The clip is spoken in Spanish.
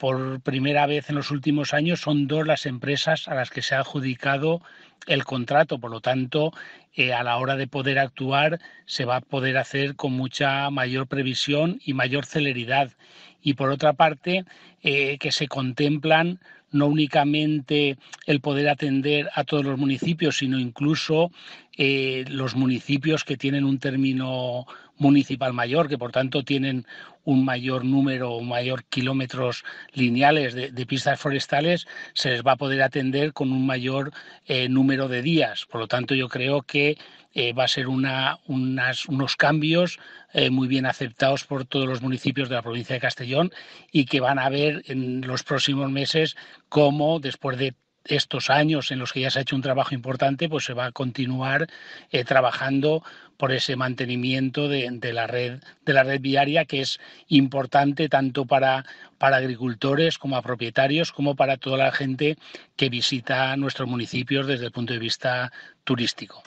por primera vez en los últimos años son dos las empresas a las que se ha adjudicado el contrato. Por lo tanto, eh, a la hora de poder actuar se va a poder hacer con mucha mayor previsión y mayor celeridad. Y por otra parte, eh, que se contemplan no únicamente el poder atender a todos los municipios, sino incluso eh, los municipios que tienen un término municipal mayor, que por tanto tienen un mayor número, o mayor kilómetros lineales de, pistas forestales, se les va a poder atender con un mayor eh, número de días. Por lo tanto, yo creo que eh, va a ser una, unos cambios eh, muy bien aceptados por todos los municipios de la provincia de Castellón y que van a ver en los próximos meses cómo, después de estos años en los que ya se ha hecho un trabajo importante, pues se va a continuar eh, trabajando por ese mantenimiento de, de, la red de la red viaria que es importante tanto para para agricultores como a propietarios como para toda la gente que visita nuestros municipios desde el punto de vista turístico.